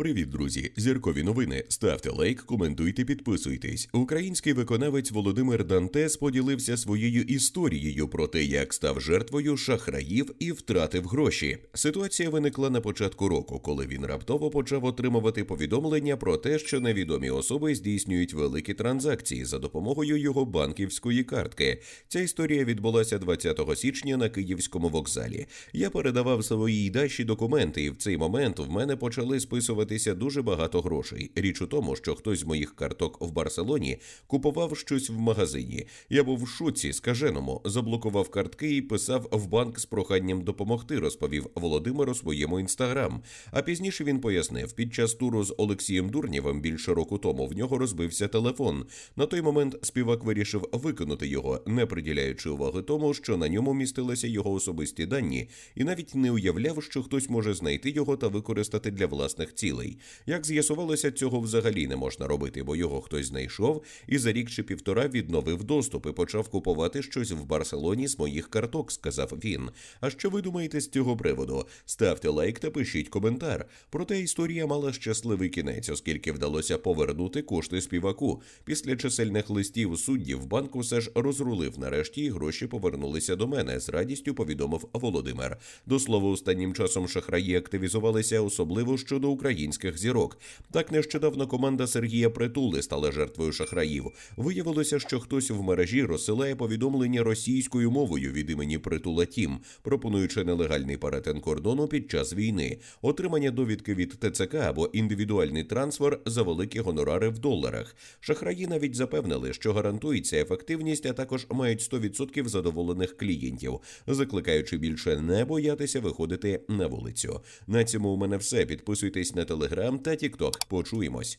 Привіт, друзі! Зіркові новини. Ставте лайк, коментуйте, підписуйтесь. Український виконавець Володимир Дантес поділився своєю історією про те, як став жертвою шахраїв і втратив гроші. Ситуація виникла на початку року, коли він раптово почав отримувати повідомлення про те, що невідомі особи здійснюють великі транзакції за допомогою його банківської картки. Ця історія відбулася 20 січня на київському вокзалі. Я передавав своїй дачі документи, і в цей момент в мене почали списувати обійнятися дуже багато грошей. Річ у тому, що хтось з моїх карток в Барселоні купував щось в магазині. Я був в шоці, скаженому, заблокував картки і писав в банк з проханням допомогти, розповів Володимир у своєму інстаграм. А пізніше він пояснив, під час туру з Олексієм Дурнєвим більше року тому в нього розбився телефон. На той момент співак вирішив викинути його, не приділяючи уваги тому, що на ньому містилися його особисті дані, і навіть не уявляв, що хтось може знайти його та використати для власних цілей цілий. Як з'ясувалося, цього взагалі не можна робити, бо його хтось знайшов і за рік чи півтора відновив доступ і почав купувати щось в Барселоні з моїх карток, сказав він. А що ви думаєте з цього приводу? Ставте лайк та пишіть коментар. Проте історія мала щасливий кінець, оскільки вдалося повернути кошти співаку. Після чисельних листів суддів банк усе ж розрулив нарешті, і гроші повернулися до мене. З радістю повідомив Володимир. До слова, останнім часом шахраї активізувалися, особливо щодо України українських зірок. Так нещодавно команда Сергія Притули стала жертвою шахраїв. Виявилося, що хтось в мережі розсилає повідомлення російською мовою від імені Притула Тім, пропонуючи нелегальний перетин кордону під час війни, отримання довідки від ТЦК або індивідуальний трансфер за великі гонорари в доларах. Шахраї навіть запевнили, що гарантується ефективність, а також мають 100% задоволених клієнтів, закликаючи більше не боятися виходити на вулицю. На цьому у мене все. Підписуйтесь на телефон. Телеграм та Тікток. Почуємось.